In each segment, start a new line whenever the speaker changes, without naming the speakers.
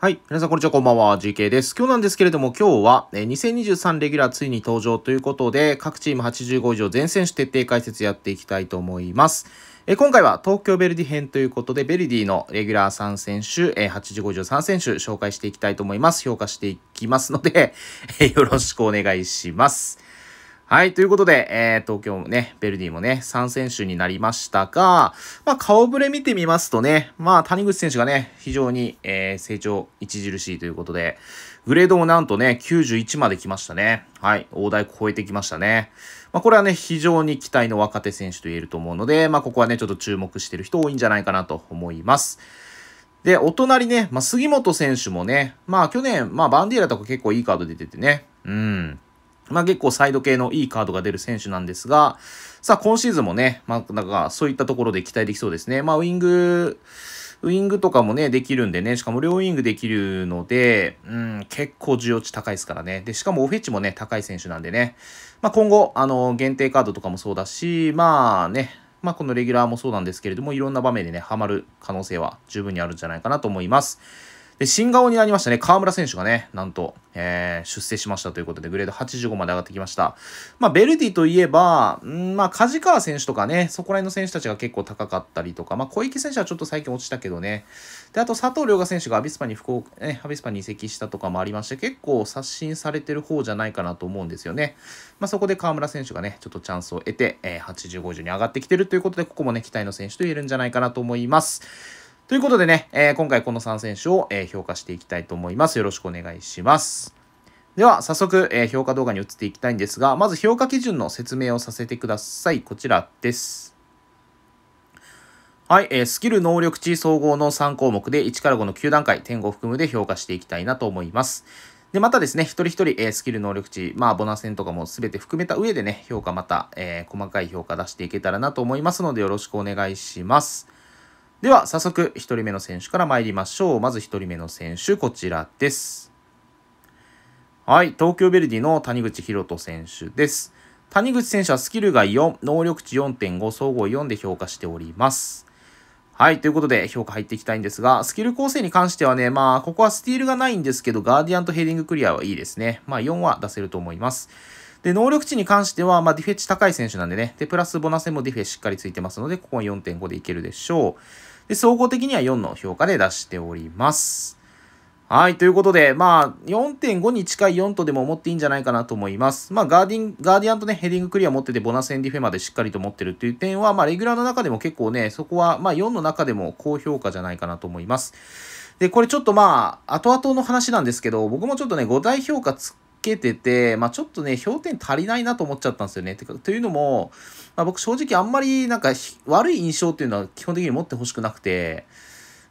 はい。皆さん、こんにちは。こんばんは。GK です。今日なんですけれども、今日は、え2023レギュラーついに登場ということで、各チーム85以上全選手徹底解説やっていきたいと思います。え今回は東京ベルディ編ということで、ベルディのレギュラー3選手、え85以上3選手紹介していきたいと思います。評価していきますので、えよろしくお願いします。はい。ということで、えー、東京もね、ベルディもね、3選手になりましたが、まあ、顔ぶれ見てみますとね、まあ、谷口選手がね、非常に、えー、成長著しいということで、グレードもなんとね、91まで来ましたね。はい。大台超えてきましたね。まあ、これはね、非常に期待の若手選手と言えると思うので、まあ、ここはね、ちょっと注目してる人多いんじゃないかなと思います。で、お隣ね、まあ、杉本選手もね、まあ去年、まあバンディーラとか結構いいカード出ててね、うん。まあ結構サイド系のいいカードが出る選手なんですが、さあ今シーズンもね、まあなんかそういったところで期待できそうですね。まあウィング、ウィングとかもね、できるんでね、しかも両ウィングできるので、うん、結構需要値高いですからね。で、しかもオフェッチもね、高い選手なんでね。まあ今後、あの、限定カードとかもそうだし、まあね、まあこのレギュラーもそうなんですけれども、いろんな場面でね、ハマる可能性は十分にあるんじゃないかなと思います。で、新顔になりましたね。河村選手がね、なんと、えー、出世しましたということで、グレード85まで上がってきました。まあ、ベルディといえば、んまあ、梶川選手とかね、そこら辺の選手たちが結構高かったりとか、まあ、小池選手はちょっと最近落ちたけどね。で、あと佐藤良河選手がアビスパに福岡、ね、アビスパに移籍したとかもありまして、結構刷新されてる方じゃないかなと思うんですよね。まあ、そこで河村選手がね、ちょっとチャンスを得て、えー、80、5上に上がってきてるということで、ここもね、期待の選手と言えるんじゃないかなと思います。ということでね、えー、今回この3選手を、えー、評価していきたいと思います。よろしくお願いします。では、早速、えー、評価動画に移っていきたいんですが、まず評価基準の説明をさせてください。こちらです。はい、えー、スキル能力値総合の3項目で1から5の9段階、点5含むで評価していきたいなと思います。で、またですね、一人一人、えー、スキル能力値、まあ、ボナセンとかも全て含めた上でね、評価また、えー、細かい評価出していけたらなと思いますので、よろしくお願いします。では、早速、一人目の選手から参りましょう。まず一人目の選手、こちらです。はい、東京ベルディの谷口博人選手です。谷口選手はスキルが4、能力値4.5、総合4で評価しております。はい、ということで評価入っていきたいんですが、スキル構成に関してはね、まあ、ここはスティールがないんですけど、ガーディアンとヘディングクリアはいいですね。まあ、4は出せると思います。で、能力値に関しては、まあ、ディフェ値高い選手なんでね、で、プラスボナセもディフェしっかりついてますので、ここは4.5でいけるでしょう。で、総合的には4の評価で出しております。はい。ということで、まあ、4.5に近い4とでも思っていいんじゃないかなと思います。まあ、ガーディン、ガーディアンとね、ヘディングクリア持ってて、ボナセンディフェまでしっかりと持ってるっていう点は、まあ、レギュラーの中でも結構ね、そこは、まあ、4の中でも高評価じゃないかなと思います。で、これちょっとまあ、後々の話なんですけど、僕もちょっとね、5大評価つけてて、まあ、ちょっとね、評点足りないなと思っちゃったんですよね。てかというのも、まあ、僕正直あんまりなんか悪い印象っていうのは基本的に持ってほしくなくて、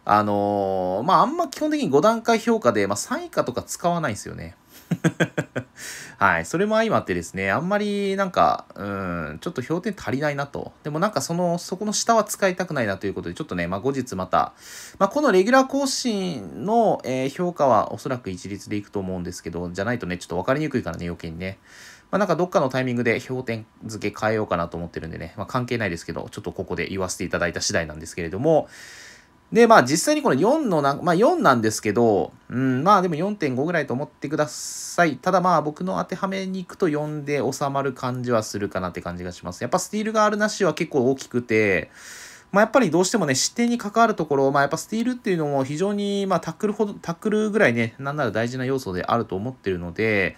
あのー、まあ、あんま基本的に5段階評価で、まあ、3以下とか使わないんですよね。はい。それも相まってですね、あんまりなんか、うん、ちょっと評点足りないなと。でもなんかその、そこの下は使いたくないなということで、ちょっとね、まあ後日また、まあこのレギュラー更新の、えー、評価はおそらく一律でいくと思うんですけど、じゃないとね、ちょっと分かりにくいからね、余計にね。まあなんかどっかのタイミングで評点付け変えようかなと思ってるんでね、まあ関係ないですけど、ちょっとここで言わせていただいた次第なんですけれども、で、まあ実際にこの4のな、まあ4なんですけど、うん、まあでも4.5ぐらいと思ってください。ただまあ僕の当てはめに行くと4で収まる感じはするかなって感じがします。やっぱスティールがあるなしは結構大きくて、まあやっぱりどうしてもね、視点に関わるところ、まあやっぱスティールっていうのも非常に、まあタックルほど、タックルぐらいね、なんなら大事な要素であると思ってるので、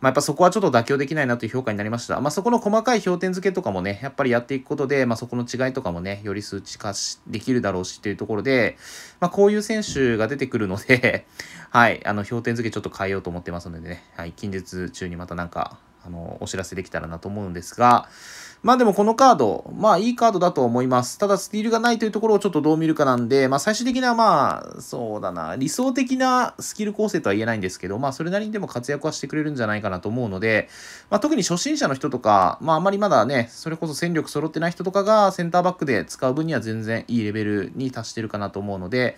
まあ、やっぱそこはちょっと妥協できないなという評価になりました。まあ、そこの細かい評点付けとかもね、やっぱりやっていくことで、まあ、そこの違いとかもね、より数値化しできるだろうしっていうところで、まあ、こういう選手が出てくるのではい、あの、評点付けちょっと変えようと思ってますのでね、はい、近日中にまたなんか、あの、お知らせできたらなと思うんですが、まあでもこのカード、まあいいカードだと思います。ただスティールがないというところをちょっとどう見るかなんで、まあ最終的なまあ、そうだな、理想的なスキル構成とは言えないんですけど、まあそれなりにでも活躍はしてくれるんじゃないかなと思うので、まあ特に初心者の人とか、まああまりまだね、それこそ戦力揃ってない人とかがセンターバックで使う分には全然いいレベルに達してるかなと思うので、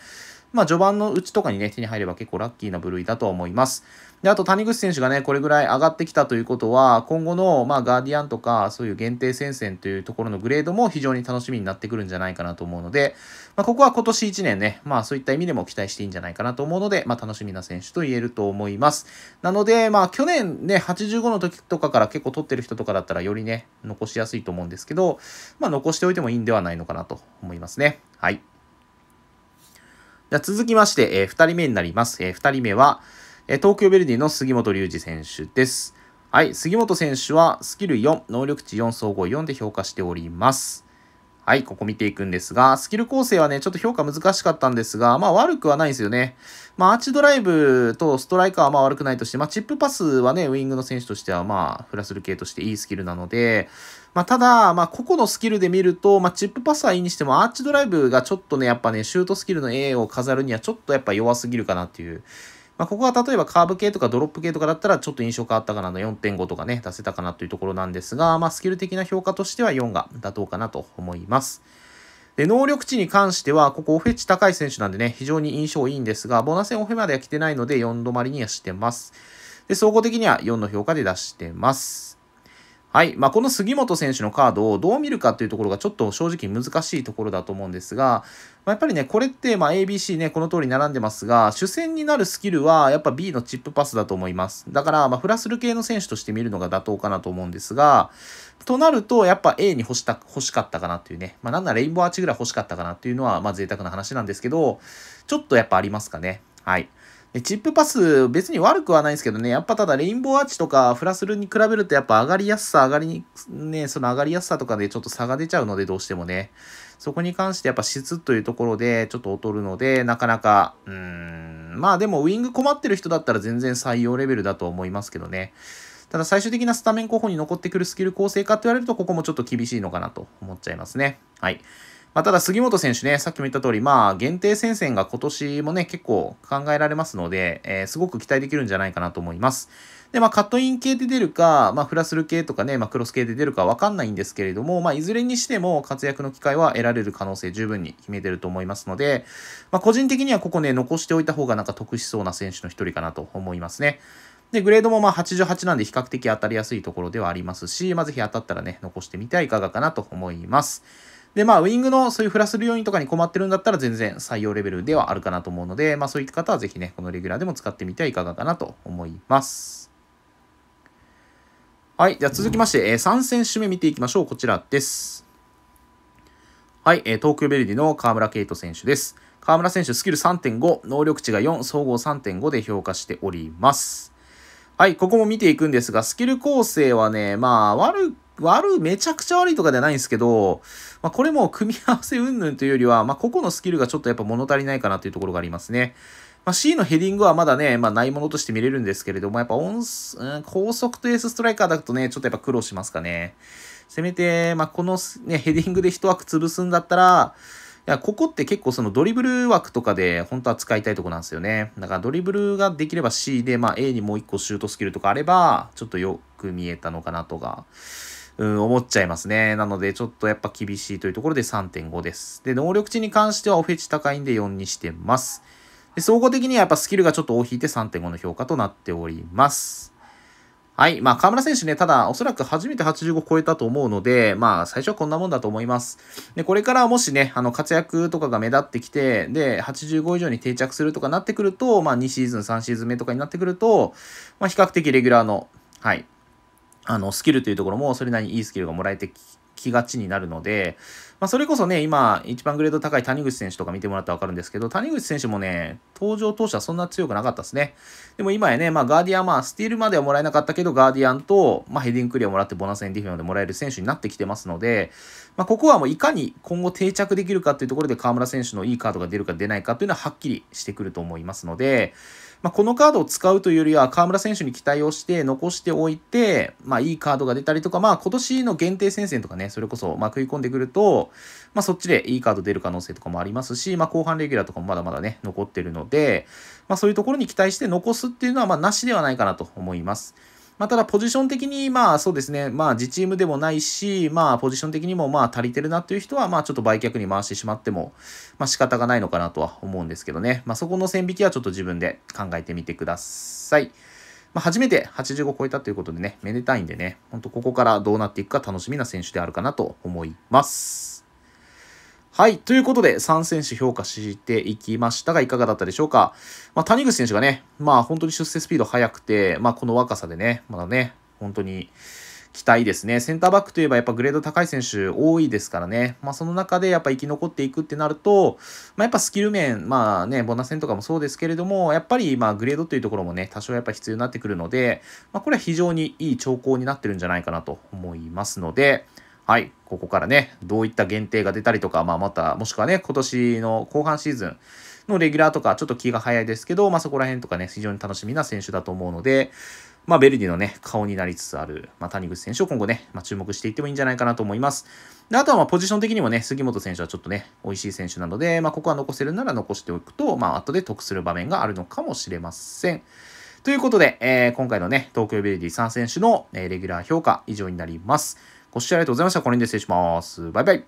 まあ、序盤のうちとかにね、手に入れば結構ラッキーな部類だと思います。で、あと谷口選手がね、これぐらい上がってきたということは、今後の、まあ、ガーディアンとか、そういう限定戦線というところのグレードも非常に楽しみになってくるんじゃないかなと思うので、まあ、ここは今年1年ね、まあ、そういった意味でも期待していいんじゃないかなと思うので、まあ、楽しみな選手と言えると思います。なので、まあ、去年ね、85の時とかから結構取ってる人とかだったら、よりね、残しやすいと思うんですけど、まあ、残しておいてもいいんではないのかなと思いますね。はい。じゃ続きまして、えー、2人目になります。えー、2人目は、えー、東京ベルディの杉本隆二選手です。はい、杉本選手はスキル4、能力値4、総合4で評価しております。はい、ここ見ていくんですが、スキル構成はね、ちょっと評価難しかったんですが、まあ悪くはないんですよね。まあアーチドライブとストライカーはまあ悪くないとして、まあチップパスはね、ウイングの選手としてはまあフラスル系としていいスキルなので、まあただ、まあ個々のスキルで見ると、まあチップパスはいいにしてもアーチドライブがちょっとね、やっぱね、シュートスキルの A を飾るにはちょっとやっぱ弱すぎるかなっていうまあ、ここは例えばカーブ系とかドロップ系とかだったらちょっと印象変わったかなの4.5とかね、出せたかなというところなんですが、まあ、スキル的な評価としては4が妥当かなと思います。で、能力値に関しては、ここオフェチ高い選手なんでね、非常に印象いいんですが、ボーナス戦オフェまでは来てないので4止まりにはしてます。で、総合的には4の評価で出してます。はい。まあ、この杉本選手のカードをどう見るかっていうところがちょっと正直難しいところだと思うんですが、まあ、やっぱりね、これって、ま ABC ね、この通り並んでますが、主戦になるスキルはやっぱ B のチップパスだと思います。だから、まフラスル系の選手として見るのが妥当かなと思うんですが、となると、やっぱ A に欲した欲しかったかなっていうね、まあ、なんならレインボーアーチぐらい欲しかったかなっていうのは、ま贅沢な話なんですけど、ちょっとやっぱありますかね。はい。チップパス別に悪くはないんですけどね、やっぱただレインボーアーチとかフラスルに比べるとやっぱ上がりやすさ、上がりに、ね、その上がりやすさとかでちょっと差が出ちゃうのでどうしてもね、そこに関してやっぱ質というところでちょっと劣るので、なかなか、うーん、まあでもウィング困ってる人だったら全然採用レベルだと思いますけどね。ただ最終的なスタメン候補に残ってくるスキル構成かって言われると、ここもちょっと厳しいのかなと思っちゃいますね。はい。まあ、ただ杉本選手ね、さっきも言った通り、まあ、限定戦線が今年もね、結構考えられますので、えー、すごく期待できるんじゃないかなと思います。で、まあ、カットイン系で出るか、まあ、フラスル系とかね、まあ、クロス系で出るかわかんないんですけれども、まあ、いずれにしても活躍の機会は得られる可能性十分に決めてると思いますので、まあ、個人的にはここね、残しておいた方がなんか得しそうな選手の一人かなと思いますね。で、グレードもまあ88なんで比較的当たりやすいところではありますし、まあ、ぜひ当たったらね、残してみてはいかがかなと思います。で、まあ、ウィングのそういうフラする要因とかに困ってるんだったら全然採用レベルではあるかなと思うので、まあ、そういった方はぜひね、このレギュラーでも使ってみてはいかがかなと思います。はい。じゃあ続きまして、えー、3選手目見ていきましょう。こちらです。はい。えー、東京ベルディの河村圭人選手です。河村選手、スキル3.5、能力値が4、総合3.5で評価しております。はい、ここも見ていくんですが、スキル構成はね、まあ、悪悪、めちゃくちゃ悪いとかではないんですけど、まあ、これも組み合わせ云々というよりは、まあ、個々のスキルがちょっとやっぱ物足りないかなというところがありますね。まあ、C のヘディングはまだね、まあ、ないものとして見れるんですけれども、やっぱ音、うん、高速とエースストライカーだとね、ちょっとやっぱ苦労しますかね。せめて、まあ、この、ね、ヘディングで一枠潰すんだったら、いや、ここって結構そのドリブル枠とかで本当は使いたいとこなんですよね。だからドリブルができれば C で、まあ A にもう一個シュートスキルとかあれば、ちょっとよく見えたのかなとか。うん、思っちゃいますね。なので、ちょっとやっぱ厳しいというところで3.5です。で、能力値に関してはオフェチ高いんで4にしてます。で、総合的にはやっぱスキルがちょっと大引いて3.5の評価となっております。はい。まあ、河村選手ね、ただ、おそらく初めて85超えたと思うので、まあ、最初はこんなもんだと思います。で、これからもしね、あの、活躍とかが目立ってきて、で、85以上に定着するとかなってくると、まあ、2シーズン、3シーズン目とかになってくると、まあ、比較的レギュラーの、はい、あの、スキルというところもそれなりにいいスキルがもらえてきがちになるので、まあ、それこそね、今、一番グレード高い谷口選手とか見てもらったらわかるんですけど、谷口選手もね、登場当初はそんな強くなかったですね。でも今やね、まあ、ガーディアン、まあ、スティールまではもらえなかったけど、ガーディアンと、まあ、ヘディングクリアもらって、ボナスエンディフェンでもらえる選手になってきてますので、まあ、ここはもういかに今後定着できるかっていうところで、河村選手のいいカードが出るか出ないかというのははっきりしてくると思いますので、まあ、このカードを使うというよりは、河村選手に期待をして残しておいて、まあ、いいカードが出たりとか、まあ、今年の限定戦線とかね、それこそ、ま食い込んでくると、まあ、そっちでいいカード出る可能性とかもありますし、まあ、後半レギュラーとかもまだまだね、残ってるので、まあ、そういうところに期待して残すっていうのは、まなしではないかなと思います。まあ、ただポジション的に、まあそうですね、まあ自チームでもないし、まあポジション的にもまあ足りてるなっていう人は、まあちょっと売却に回してしまっても、まあ仕方がないのかなとは思うんですけどね。まあそこの線引きはちょっと自分で考えてみてください。まあ初めて85超えたということでね、めでたいんでね、ほんとここからどうなっていくか楽しみな選手であるかなと思います。はい。ということで、3選手評価していきましたが、いかがだったでしょうか。まあ、谷口選手がね、まあ、本当に出世スピード速くて、まあ、この若さでね、まだね、本当に期待ですね。センターバックといえばやっぱグレード高い選手多いですからね。まあ、その中でやっぱ生き残っていくってなると、まあ、やっぱスキル面、まあね、ボナセンとかもそうですけれども、やっぱりまあグレードというところもね、多少やっぱ必要になってくるので、まあ、これは非常にいい兆候になってるんじゃないかなと思いますので、はい、ここからね、どういった限定が出たりとか、まあ、また、もしくはね、今年の後半シーズンのレギュラーとか、ちょっと気が早いですけど、まあ、そこら辺とかね、非常に楽しみな選手だと思うので、まあ、ベルディのね、顔になりつつある、まあ、谷口選手を今後ね、まあ、注目していってもいいんじゃないかなと思います。で、あとはまあ、ポジション的にもね、杉本選手はちょっとね、美味しい選手なので、まあ、ここは残せるなら残しておくと、まあ、後で得する場面があるのかもしれません。ということで、えー、今回のね、東京ベルディ3選手の、えー、レギュラー評価以上になります。ご視聴ありがとうございました。これにで失礼します。バイバイ。